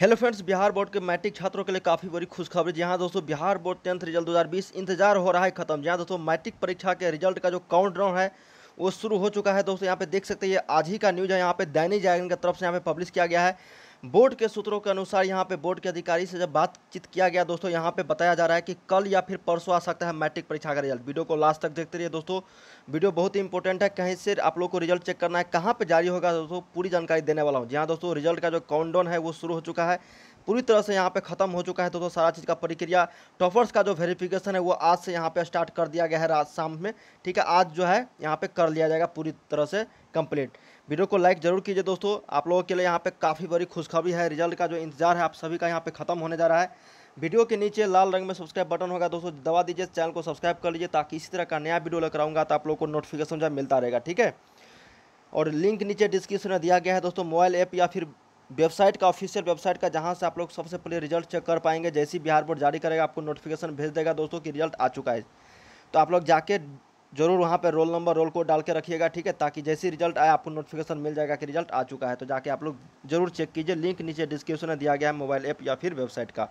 hello friends Bihar board के matric छात्रों के लिए काफ़ी बड़ी खुशखबरी जहां दोस्तों बिहार बोर्ड टेंथ रिजल्ट 2020 इंतजार हो रहा है खत्म जहां दोस्तों मैट्रिक परीक्षा के रिजल्ट का जो काउंट डाउन है वो शुरू हो चुका है दोस्तों यहाँ पे देख सकते हैं आज ही का न्यूज़ है यहाँ पे दैनिक जागरण की तरफ से यहाँ पे पब्लिश किया गया है बोर्ड के सूत्रों के अनुसार यहाँ पे बोर्ड के अधिकारी से जब बातचीत किया गया दोस्तों यहाँ पे बताया जा रहा है कि कल या फिर परसों आ सकता है मैट्रिक परीक्षा का रिजल्ट वीडियो को लास्ट तक देखते रहिए दोस्तों वीडियो बहुत ही इंपॉर्टेंट है कहीं से आप लोग को रिजल्ट चेक करना है कहाँ पर जारी होगा दोस्तों पूरी जानकारी देने वाला हूँ जहाँ दोस्तों रिजल्ट का जो काउंटडाउन है वो शुरू हो चुका है पूरी तरह से यहाँ पे खत्म हो चुका है दोस्तों सारा चीज़ का प्रक्रिया टॉफर्स का जो वेरिफिकेशन है वो आज से यहाँ पे स्टार्ट कर दिया गया है रात शाम में ठीक है आज जो है यहाँ पे कर लिया जाएगा पूरी तरह से कंप्लीट वीडियो को लाइक जरूर कीजिए दोस्तों आप लोगों के लिए यहाँ पे काफ़ी बड़ी खुशखबरी है रिजल्ट का जो इंतजार है आप सभी का यहाँ पे ख़त्म होने जा रहा है वीडियो के नीचे लाल रंग में सब्सक्राइब बटन होगा दोस्तों दबा दीजिए चैनल को सब्सक्राइब कर लीजिए ताकि इसी तरह का नया वीडियो लेकर आऊँगा तो आप लोग को नोटिफिकेशन जब मिलता रहेगा ठीक है और लिंक नीचे डिस्क्रिप्शन में दिया गया है दोस्तों मोबाइल ऐप या फिर वेबसाइट का ऑफिशियल वेबसाइट का जहाँ से आप लोग सबसे पहले रिजल्ट चेक कर पाएंगे जैसे बिहार बोर्ड जारी करेगा आपको नोटिफिकेशन भेज देगा दोस्तों कि रिजल्ट आ चुका है तो आप लोग जाके जरूर वहाँ पर रोल नंबर रोल कोड डाल के रखिएगा ठीक है ताकि जैसे रिजल्ट आए आपको नोटिफिकेशन मिल जाएगा कि रिजल्ट आ चुका है तो जाके आप लोग जरूर चेक कीजिए लिंक नीचे डिस्क्रिप्शन में दिया गया है मोबाइल ऐप या फिर वेबसाइट का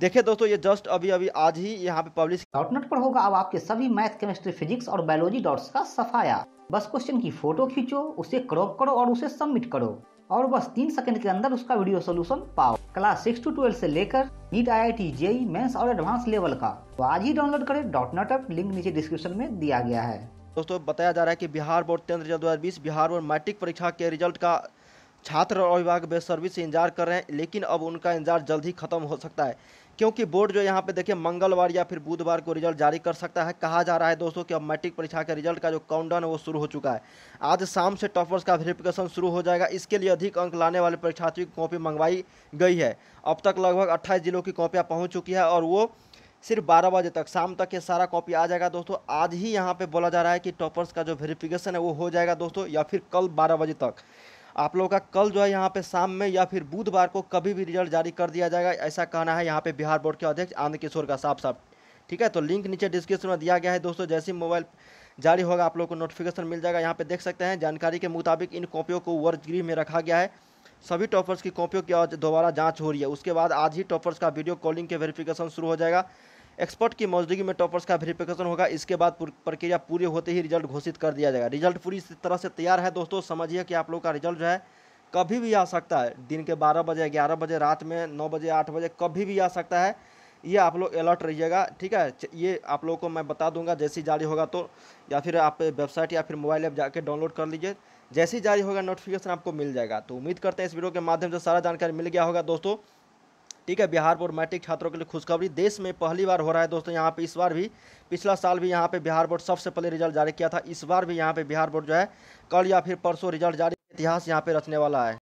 देखिए दोस्तों ये जस्ट अभी अभी आज ही यहाँ पे पब्लिश डॉट नेट पर होगा अब आपके सभी मैथ केमिस्ट्री फिजिक्स और बायोलॉजी डॉट्स का सफाया बस क्वेश्चन की फोटो खींचो उसे क्रॉप करो और उसे सबमिट करो और बस तीन सेकंड के अंदर उसका वीडियो सोल्यूशन पाओ क्लास सिक्स टू ट्वेल्व से लेकर NEET IIT JEE mains और एडवांस लेवल का तो आज ही डाउनलोड करें डॉट नॉट अप लिंक नीचे डिस्क्रिप्शन में दिया गया है दोस्तों बताया जा रहा है कि बिहार बोर्ड केंद्र रिजल्ट दो बिहार बोर्ड मैट्रिक परीक्षा के रिजल्ट का छात्र और अभिभावक बेसर्विस से इंतजार कर रहे हैं लेकिन अब उनका इंतजार जल्द ही खत्म हो सकता है क्योंकि बोर्ड जो यहाँ पे देखिए मंगलवार या फिर बुधवार को रिजल्ट जारी कर सकता है कहा जा रहा है दोस्तों कि अब मैट्रिक परीक्षा के रिजल्ट का जो काउंटडाउन है वो शुरू हो चुका है आज शाम से टॉपर्स का वेरिफिकेशन शुरू हो जाएगा इसके लिए अधिक अंक लाने वाले परीक्षार्थियों की कॉपी मंगवाई गई है अब तक लगभग अट्ठाईस जिलों की कॉपियाँ पहुँच चुकी है और वो सिर्फ बारह बजे तक शाम तक ये सारा कॉपी आ जाएगा दोस्तों आज ही यहाँ पर बोला जा रहा है कि टॉपर्स का जो वेरिफिकेशन है वो हो जाएगा दोस्तों या फिर कल बारह बजे तक आप लोगों का कल जो है यहाँ पे शाम में या फिर बुधवार को कभी भी रिजल्ट जारी कर दिया जाएगा ऐसा कहना है यहाँ पे बिहार बोर्ड के अध्यक्ष आनंद किशोर का साफ साफ ठीक है तो लिंक नीचे डिस्क्रिप्शन में दिया गया है दोस्तों जैसे मोबाइल जारी होगा आप लोग को नोटिफिकेशन मिल जाएगा यहाँ पे देख सकते हैं जानकारी के मुताबिक इन कॉपियों को वर्जगृह में रखा गया है सभी टॉपर्स की कॉपियों की दोबारा जाँच हो रही है उसके बाद आज ही टॉपर्स का वीडियो कॉलिंग के वेरिफिकेशन शुरू हो जाएगा एक्सपर्ट की मौजूदगी में टॉपर्स का वेरिफिकेशन होगा इसके बाद प्रक्रिया पूरी होते ही रिजल्ट घोषित कर दिया जाएगा रिजल्ट पूरी तरह से तैयार है दोस्तों समझिए कि आप लोग का रिजल्ट जो है कभी भी आ सकता है दिन के बारह बजे ग्यारह बजे रात में नौ बजे आठ बजे कभी भी आ सकता है ये आप लोग अलर्ट रहिएगा ठीक है ये आप लोगों को मैं बता दूंगा जैसे ही जारी होगा तो या फिर आप वेबसाइट या फिर मोबाइल ऐप जाके डाउनलोड कर लीजिए जैसे ही जारी होगा नोटिफिकेशन आपको मिल जाएगा तो उम्मीद करते हैं इस वीडियो के माध्यम से सारा जानकारी मिल गया होगा दोस्तों ठीक है बिहार बोर्ड मैट्रिक छात्रों के लिए खुशखबरी देश में पहली बार हो रहा है दोस्तों यहाँ पे इस बार भी पिछला साल भी यहाँ पे बिहार बोर्ड सबसे पहले रिजल्ट जारी किया था इस बार भी यहाँ पे बिहार बोर्ड जो है कल या फिर परसों रिजल्ट जारी इतिहास यहाँ पे रचने वाला है